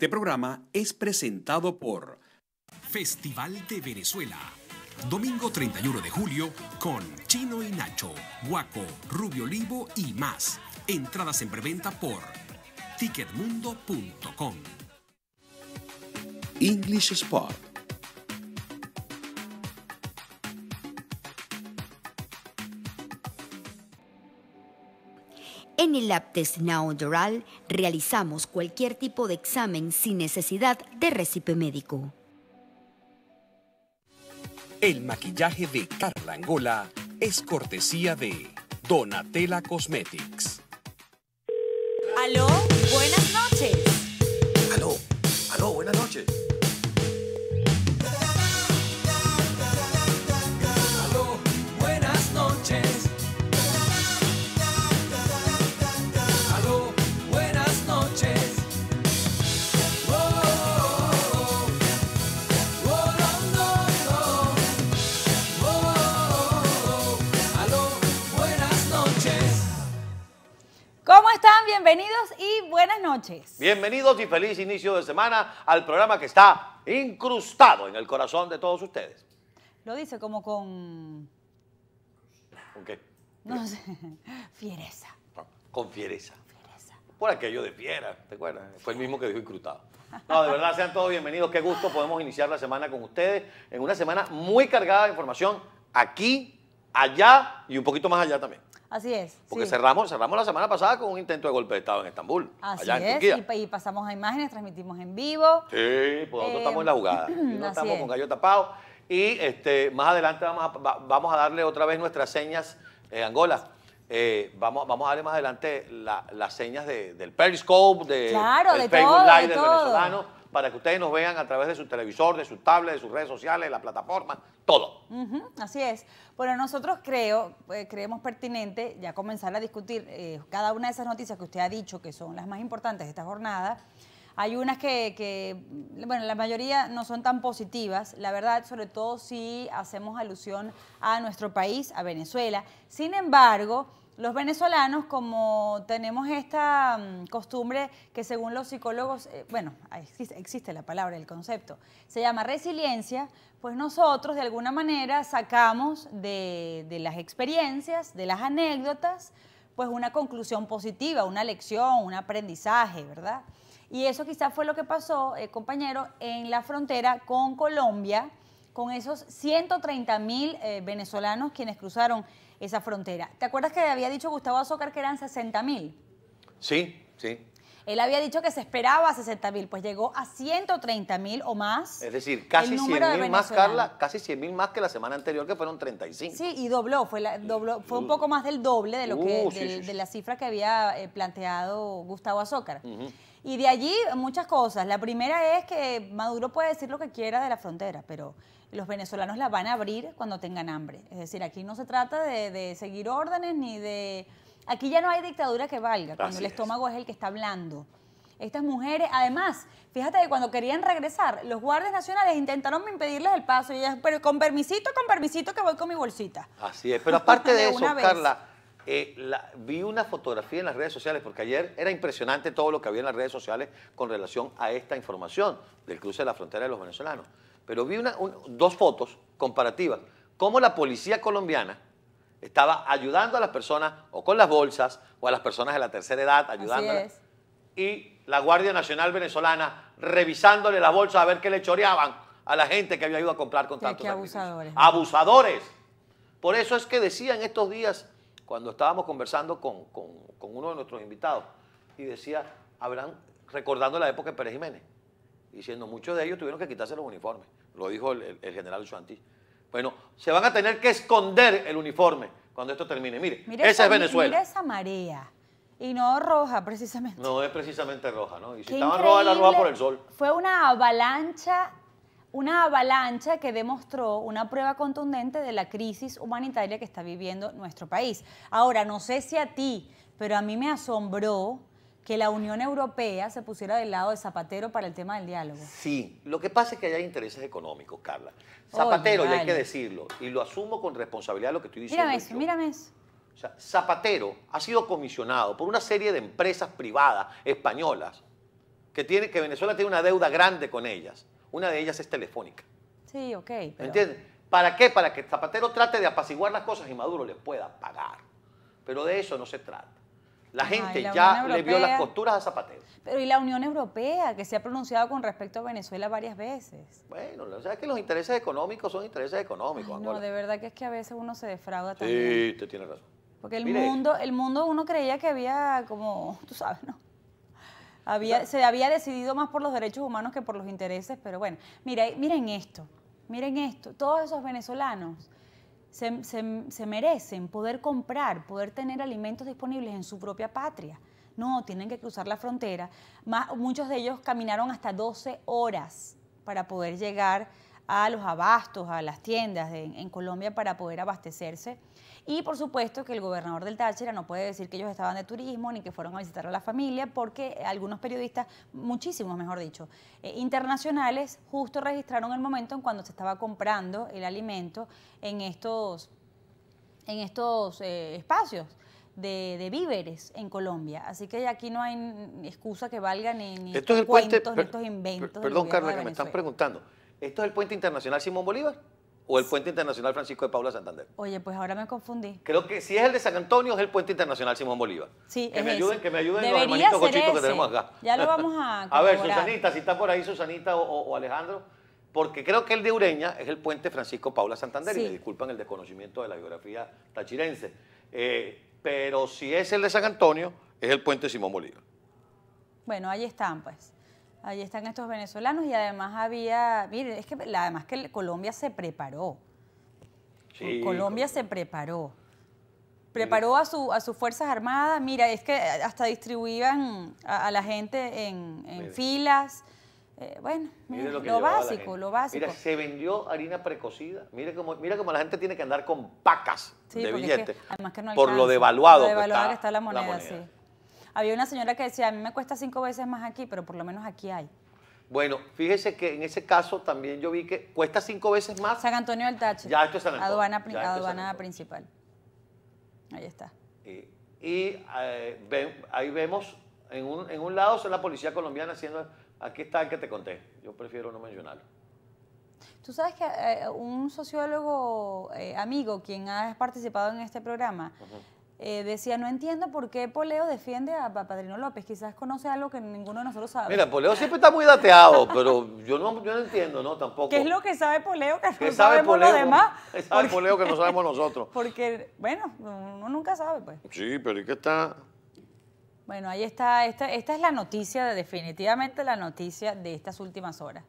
Este programa es presentado por Festival de Venezuela. Domingo 31 de julio con Chino y Nacho, Guaco, Rubio Olivo y más. Entradas en preventa por ticketmundo.com. English Sport En el Aptesna Oral realizamos cualquier tipo de examen sin necesidad de récipe médico. El maquillaje de Carla Angola es cortesía de Donatella Cosmetics. Aló, buenas noches. Aló, aló, buenas noches. noches. Bienvenidos y feliz inicio de semana al programa que está incrustado en el corazón de todos ustedes. Lo dice como con... ¿Con qué? No sé, fiereza. con fiereza. Fiereza. Por aquello de fiera, ¿te acuerdas? Fue el mismo que dijo incrustado. No, de verdad, sean todos bienvenidos. Qué gusto podemos iniciar la semana con ustedes en una semana muy cargada de información aquí, allá y un poquito más allá también. Así es. Porque cerramos, cerramos la semana pasada con un intento de golpe de Estado en Estambul. Así allá en es. Y, pasamos a imágenes, transmitimos en vivo. Sí, pues nosotros estamos en la eh, jugada. Nosotros estamos con gallo tapado. Y este, más adelante vamos a, darle otra vez nuestras señas, eh, Angola. Eh, vamos, a darle más adelante las señas del Periscope, de, del de Facebook del venezolano para que ustedes nos vean a través de su televisor, de su tablet, de sus redes sociales, de la plataforma, todo. así es. Bueno, nosotros creo, pues, creemos pertinente ya comenzar a discutir eh, cada una de esas noticias que usted ha dicho que son las más importantes de esta jornada. Hay unas que, que, bueno, la mayoría no son tan positivas, la verdad, sobre todo si hacemos alusión a nuestro país, a Venezuela. Sin embargo, los venezolanos, como tenemos esta mm, costumbre que según los psicólogos, eh, bueno, existe, la palabra, el concepto, se llama resiliencia, pues nosotros de alguna manera sacamos de, las experiencias, de las anécdotas, pues una conclusión positiva, una lección, un aprendizaje, ¿verdad? Y eso quizás fue lo que pasó, eh, compañero, en la frontera con Colombia, con esos 130 mil eh, venezolanos quienes cruzaron esa frontera. ¿Te acuerdas que había dicho Gustavo Azócar que eran 60 mil? Sí, sí. Él había dicho que se esperaba 60 mil, pues llegó a 130 mil o más. Es decir, casi 100 mil más, Carla, casi 100 mil más que la semana anterior, que fueron 35. Sí, y dobló, fue, la, dobló, fue un uh. poco más del doble de, lo que, uh, de, la cifra que había eh, planteado Gustavo Azócar. Y de allí muchas cosas. La primera es que Maduro puede decir lo que quiera de la frontera, pero los venezolanos la van a abrir cuando tengan hambre. Es decir, aquí no se trata de, seguir órdenes ni de... Aquí ya no hay dictadura que valga, cuando el estómago es. el que está hablando. Estas mujeres, además, fíjate que cuando querían regresar, los guardias nacionales intentaron impedirles el paso y ellas, pero con permisito, con permisito que voy con mi bolsita. Así es, pero aparte de, eso, Carla, eh, vi una fotografía en las redes sociales, porque ayer era impresionante todo lo que había en las redes sociales con relación a esta información del cruce de la frontera de los venezolanos. Pero vi dos fotos comparativas, cómo la policía colombiana estaba ayudando a las personas o con las bolsas o a las personas de la tercera edad, ayudándolas. Y la Guardia Nacional venezolana revisándole las bolsas a ver qué le choreaban a la gente que había ido a comprar con tantos abusadores. Abusadores. Por eso es que decían estos días cuando estábamos conversando con, con, uno de nuestros invitados y decía, habrán, recordando la época de Pérez Jiménez, diciendo, muchos de ellos tuvieron que quitarse los uniformes, lo dijo el, general Chuantí. Bueno, se van a tener que esconder el uniforme cuando esto termine. Mire, esa, es Venezuela. esa marea. Y no roja, precisamente. No es precisamente roja, ¿no? Y si estaba la roja por el sol. Fue una avalancha una avalancha que demostró una prueba contundente de la crisis humanitaria que está viviendo nuestro país. Ahora, no sé si a ti, pero a mí me asombró que la Unión Europea se pusiera del lado de Zapatero para el tema del diálogo. Sí, lo que pasa es que hay intereses económicos, Carla. Zapatero, y hay que decirlo, y lo asumo con responsabilidad lo que estoy diciendo. Mírame mírame Zapatero ha sido comisionado por una serie de empresas privadas españolas que, tiene, que Venezuela tiene una deuda grande con ellas. Una de ellas es Telefónica. Sí, ok. entiendes? ¿Para qué? Para que Zapatero trate de apaciguar las cosas y Maduro le pueda pagar. Pero de eso no se trata. La gente ya le vio las costuras a Zapatero. Pero y la Unión Europea, que se ha pronunciado con respecto a Venezuela varias veces. Bueno, o sea que los intereses económicos son intereses económicos. Ay, de verdad que es que a veces uno se defrauda también. Sí, usted tiene razón. Porque el mundo, el mundo uno creía que había como, tú sabes, ¿no? se había decidido más por los derechos humanos que por los intereses, pero bueno, mira, miren esto, miren esto, todos esos venezolanos se, merecen poder comprar, poder tener alimentos disponibles en su propia patria. No, tienen que cruzar la frontera. muchos de ellos caminaron hasta 12 horas para poder llegar a los abastos, a las tiendas en Colombia para poder abastecerse. Y por supuesto que el gobernador del Táchira no puede decir que ellos estaban de turismo ni que fueron a visitar a la familia, porque algunos periodistas, muchísimos mejor dicho, eh, internacionales, justo registraron el momento en cuando se estaba comprando el alimento en estos, en estos eh, espacios. De, víveres en Colombia. Así que aquí no hay excusa que valga ni, estos cuentos, ni estos inventos. perdón, Carla, que me están preguntando. ¿Esto es el puente internacional Simón Bolívar? ¿O el puente internacional Francisco de Paula Santander? Oye, pues ahora me confundí. Creo que si es el de San Antonio, es el puente internacional Simón Bolívar. Sí, que me ayuden, Que me ayuden los hermanitos cochitos que tenemos acá. Ya lo vamos a. a ver, Susanita, si está por ahí Susanita o, Alejandro porque creo que el de Ureña es el puente Francisco Paula Santander, y me disculpan el desconocimiento de la biografía tachirense, eh, pero si es el de San Antonio, es el puente Simón Bolívar. Bueno, ahí están, pues. Allí están estos venezolanos y además había, mire es que además que Colombia se preparó. Colombia se preparó. Preparó a, su, a sus Fuerzas Armadas, mira, es que hasta distribuían a, la gente en, filas. Eh, bueno, lo, básico, lo básico. Mira, se vendió harina precocida. Mira cómo, mira cómo la gente tiene que andar con pacas de billetes. además que no por lo devaluado, que, está, la La había una señora que decía, a mí me cuesta cinco veces más aquí, pero por lo menos aquí hay. Bueno, fíjese que en ese caso también yo vi que cuesta cinco veces más. San Antonio del Tache. Ya esto es San Antonio. Aduana, principal. Ahí está. Eh, y, eh, ahí vemos, en un, en un lado es la policía colombiana haciendo, aquí está el que te conté, yo prefiero no mencionarlo. Tú sabes que eh, un sociólogo amigo, quien ha participado en este programa, eh, decía, no entiendo por qué Poleo defiende a, Padrino López, quizás conoce algo que ninguno de nosotros sabe. Mira, Poleo siempre está muy dateado, pero yo no, entiendo, ¿no? Tampoco. ¿Qué es lo que sabe Poleo que no sabe los demás? sabe Poleo que no sabemos nosotros? Porque, bueno, uno nunca sabe, pues. Sí, pero y qué está... Bueno, ahí está, esta, esta es la noticia, definitivamente la noticia de estas últimas horas.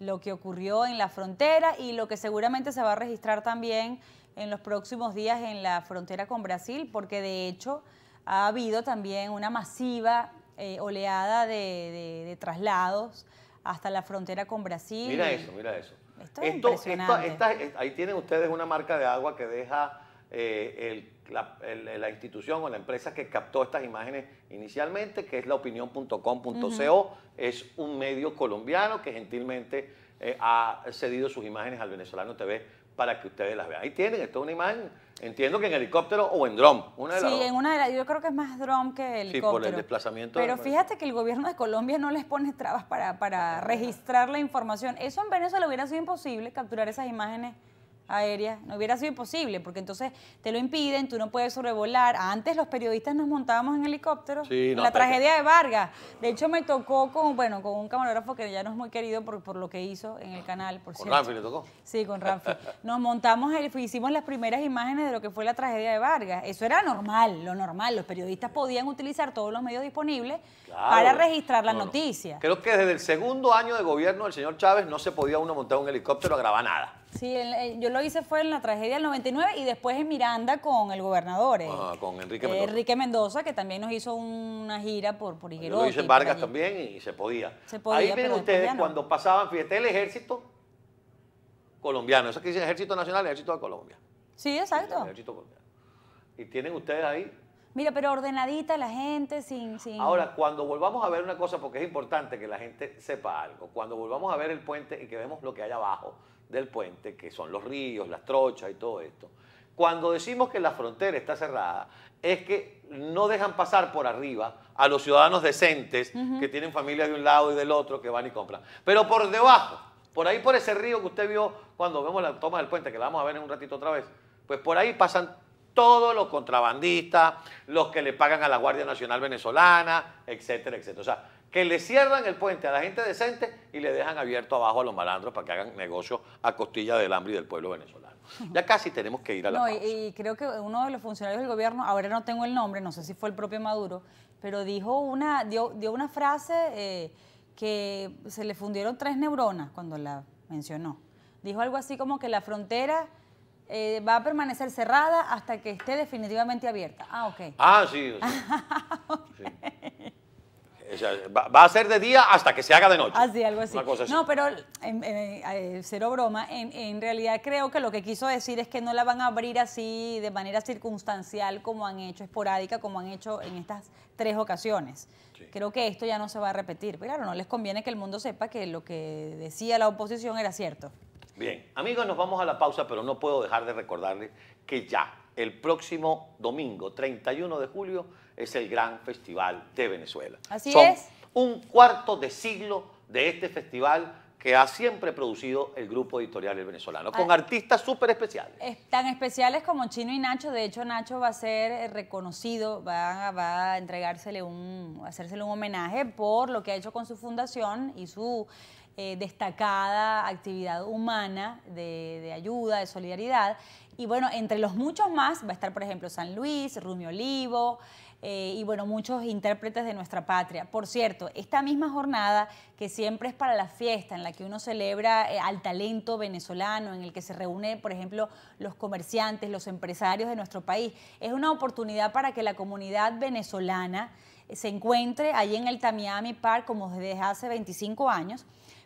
Lo que ocurrió en la frontera y lo que seguramente se va a registrar también en los próximos días en la frontera con Brasil, porque de hecho ha habido también una masiva eh, oleada de, traslados hasta la frontera con Brasil. Mira eso, mira eso. Esto, ahí tienen ustedes una marca de agua que deja eh, la, institución o la empresa que captó estas imágenes inicialmente, que es laopinión.com.co, es un medio colombiano que gentilmente eh, ha cedido sus imágenes al venezolano TV para que ustedes las vean. Ahí tienen, esto es una imagen, entiendo que en helicóptero o en dron. Una de sí, en una de las, yo creo que es más dron que helicóptero. Sí, por el desplazamiento. Pero fíjate que el gobierno de Colombia no les pone trabas para, para registrar la información. Eso en Venezuela hubiera sido imposible, capturar esas imágenes aérea, no hubiera sido imposible, porque entonces te lo impiden, tú no puedes sobrevolar. Antes los periodistas nos montábamos en helicóptero, la tragedia de Vargas. De hecho, me tocó con, bueno, con un camarógrafo que ya no es muy querido por, lo que hizo en el canal, por ¿Con cierto. le tocó? Sí, con Ramfi. Nos montamos, eh, hicimos las primeras imágenes de lo que fue la tragedia de Vargas. Eso era normal, lo normal. Los periodistas podían utilizar todos los medios disponibles para registrar la noticia. Creo que desde el segundo año de gobierno del señor Chávez no se podía uno montar un helicóptero a grabar nada. Sí, eh, yo lo hice fue en la tragedia del 99 y después en Miranda con el gobernador. Eh, ah, con Enrique eh, Mendoza. Enrique Mendoza, que también nos hizo una gira por, por lo hice en Vargas también y se podía. Ahí vienen ustedes, cuando pasaban, fíjate el ejército colombiano. Eso que dice Ejército Nacional, Ejército de Colombia. Sí, exacto. ejército colombiano. Y tienen ustedes ahí. Mira, pero ordenadita la gente, sin. Ahora, cuando volvamos a ver una cosa, porque es importante que la gente sepa algo, cuando volvamos a ver el puente y que vemos lo que hay abajo, del puente, que son los ríos, las trochas y todo esto. Cuando decimos que la frontera está cerrada, es que no dejan pasar por arriba a los ciudadanos decentes que tienen familia de un lado y del otro que van y compran. Pero por debajo, por ahí por ese río que usted vio cuando vemos la toma del puente, que la vamos a ver en un ratito otra vez, pues por ahí pasan todos los contrabandistas, los que le pagan a la Guardia Nacional Venezolana, etcétera, etcétera. sea, que le cierran el puente a la gente decente y le dejan abierto abajo a los malandros para que hagan negocios a costilla del hambre y del pueblo venezolano. Ya casi tenemos que ir a la no, Y, creo que uno de los funcionarios del gobierno, ahora no tengo el nombre, no sé si fue el propio Maduro, pero dijo una, dio, dio una frase eh, que se le fundieron tres neuronas cuando la mencionó. Dijo algo así como que la frontera... Eh, va a permanecer cerrada hasta que esté definitivamente abierta. Ah, ok. Ah, sí. sí. Va, a ser de día hasta que se haga de noche. Así, algo así. No, pero em, em, eh, cero broma. En, realidad creo que lo que quiso decir es que no la van a abrir así de manera circunstancial como han hecho, esporádica, como han hecho en estas tres ocasiones. Creo que esto ya no se va a repetir. Pero claro, no les conviene que el mundo sepa que lo que decía la oposición era cierto. Bien, amigos, nos vamos a la pausa, pero no puedo dejar de recordarles que ya el próximo domingo, 31 de julio, es el Gran Festival de Venezuela. Así Son es. Un cuarto de siglo de este festival que ha siempre producido el grupo editorial El Venezolano, con ah. artistas súper especiales. tan especiales como Chino y Nacho. De hecho, Nacho va a ser eh, reconocido, va, a entregársele un, hacérsele un homenaje por lo que ha hecho con su fundación y su eh, destacada actividad humana de, ayuda, de solidaridad. Y bueno, entre los muchos más va a estar, por ejemplo, San Luis, Rumio Olivo. Eh, y bueno, muchos intérpretes de nuestra patria. Por cierto, esta misma jornada, que siempre es para la fiesta, en la que uno celebra eh, al talento venezolano, en el que se reúne, por ejemplo, los comerciantes, los empresarios de nuestro país, es una oportunidad para que la comunidad venezolana se encuentre allí en el Tamiami Park como desde hace 25 años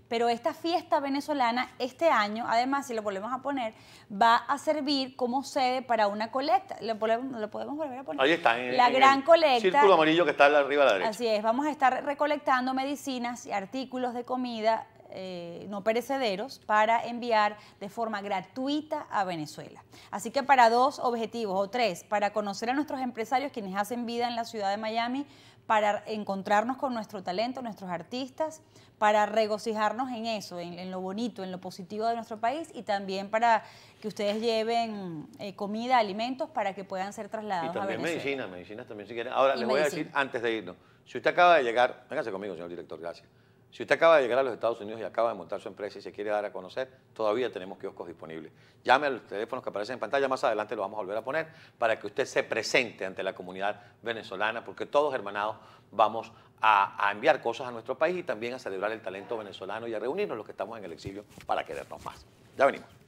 pero esta fiesta venezolana este año, además, si lo volvemos a poner, va a servir como sede para una colecta. Lo, podemos volver a poner. Ahí está. En, la gran el Círculo amarillo que está arriba a la derecha. Así es. Vamos a estar recolectando medicinas y artículos de comida eh, no perecederos para enviar de forma gratuita a Venezuela. Así que para dos objetivos o tres, para conocer a nuestros empresarios quienes hacen vida en la ciudad de Miami, para encontrarnos con nuestro talento, nuestros artistas, para regocijarnos en eso, en, lo bonito, en lo positivo de nuestro país y también para que ustedes lleven eh, comida, alimentos para que puedan ser trasladados. Y también medicinas, medicinas también si quieren. Ahora les voy a decir antes de irnos, si usted acaba de llegar, véngase conmigo, señor director, gracias. Si usted acaba de llegar a los Estados Unidos y acaba de montar su empresa y se quiere dar a conocer, todavía tenemos kioscos disponibles. Llame a los teléfonos que aparecen en pantalla, más adelante lo vamos a volver a poner para que usted se presente ante la comunidad venezolana, porque todos hermanados vamos a, a enviar cosas a nuestro país y también a celebrar el talento venezolano y a reunirnos los que estamos en el exilio para querernos más. Ya venimos.